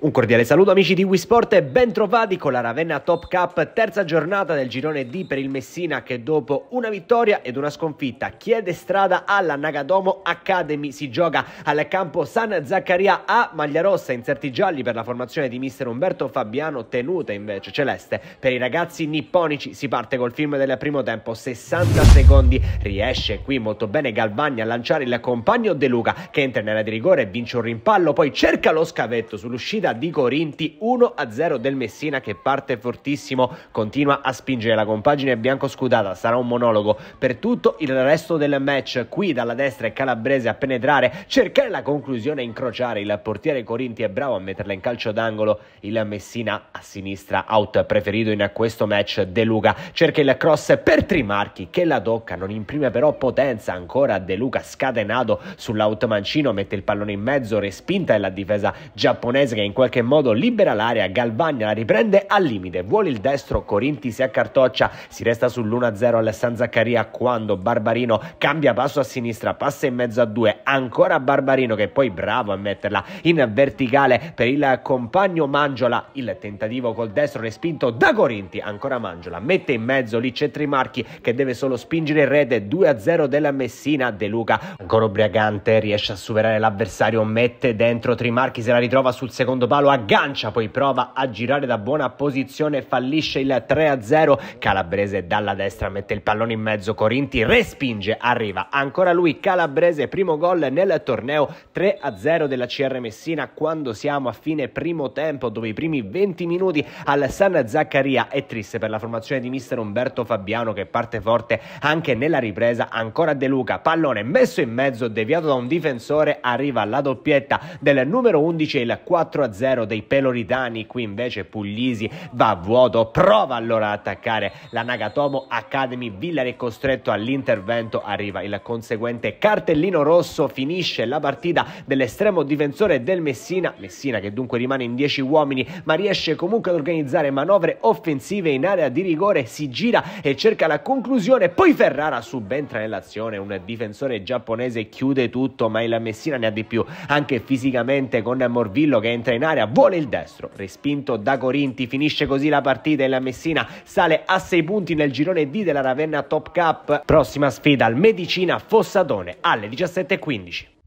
Un cordiale saluto amici di Wii Sport e bentrovati con la Ravenna Top Cup, terza giornata del girone D per il Messina che dopo una vittoria ed una sconfitta chiede strada alla Nagadomo Academy. Si gioca al campo San Zaccaria a maglia rossa, inserti gialli per la formazione di mister Umberto Fabiano, tenuta invece celeste per i ragazzi nipponici. Si parte col film del primo tempo, 60 secondi, riesce qui molto bene Galvagni a lanciare il compagno De Luca che entra in area di rigore e vince un rimpallo, poi cerca lo scavetto sull'uscita guida di Corinti 1-0 del Messina che parte fortissimo, continua a spingere la compagine bianco-scudata, sarà un monologo per tutto il resto del match, qui dalla destra è Calabrese a penetrare, cercare la conclusione e incrociare, il portiere Corinti è bravo a metterla in calcio d'angolo, il Messina a sinistra, out preferito in questo match De Luca, cerca il cross per Trimarchi che la tocca, non imprime però potenza ancora De Luca scatenato sull'out Mancino, mette il pallone in mezzo, respinta è la difesa giapponese che in qualche modo libera l'area, Galvagna la riprende al limite, vuole il destro, Corinti si accartoccia, si resta sull'1-0 al San Zaccaria quando Barbarino cambia passo a sinistra, passa in mezzo a due, ancora Barbarino che poi bravo a metterla in verticale per il compagno Mangiola, il tentativo col destro respinto da Corinti, ancora Mangiola, mette in mezzo lì c'è Trimarchi che deve solo spingere in rete, 2-0 della Messina, De Luca ancora ubriacante riesce a superare l'avversario, mette dentro Trimarchi, se la ritrova sul secondo Palo aggancia, poi prova a girare da buona posizione, fallisce il 3-0. Calabrese dalla destra mette il pallone in mezzo, Corinti respinge, arriva ancora lui Calabrese, primo gol nel torneo 3-0 della CR Messina quando siamo a fine primo tempo, dove i primi 20 minuti al San Zaccaria è triste per la formazione di mister Umberto Fabiano che parte forte anche nella ripresa, ancora De Luca, pallone messo in mezzo, deviato da un difensore, arriva la doppietta del numero 11 e il 4-0 0 dei peloritani, qui invece Puglisi va a vuoto, prova allora a attaccare la Nagatomo Academy, è costretto all'intervento, arriva il conseguente cartellino rosso, finisce la partita dell'estremo difensore del Messina, Messina che dunque rimane in 10 uomini ma riesce comunque ad organizzare manovre offensive in area di rigore, si gira e cerca la conclusione, poi Ferrara subentra nell'azione, un difensore giapponese chiude tutto ma il Messina ne ha di più, anche fisicamente con Morvillo che entra in area, vuole il destro, respinto da Corinti, finisce così la partita e la Messina sale a 6 punti nel girone D della Ravenna Top Cup. Prossima sfida al Medicina Fossadone alle 17.15.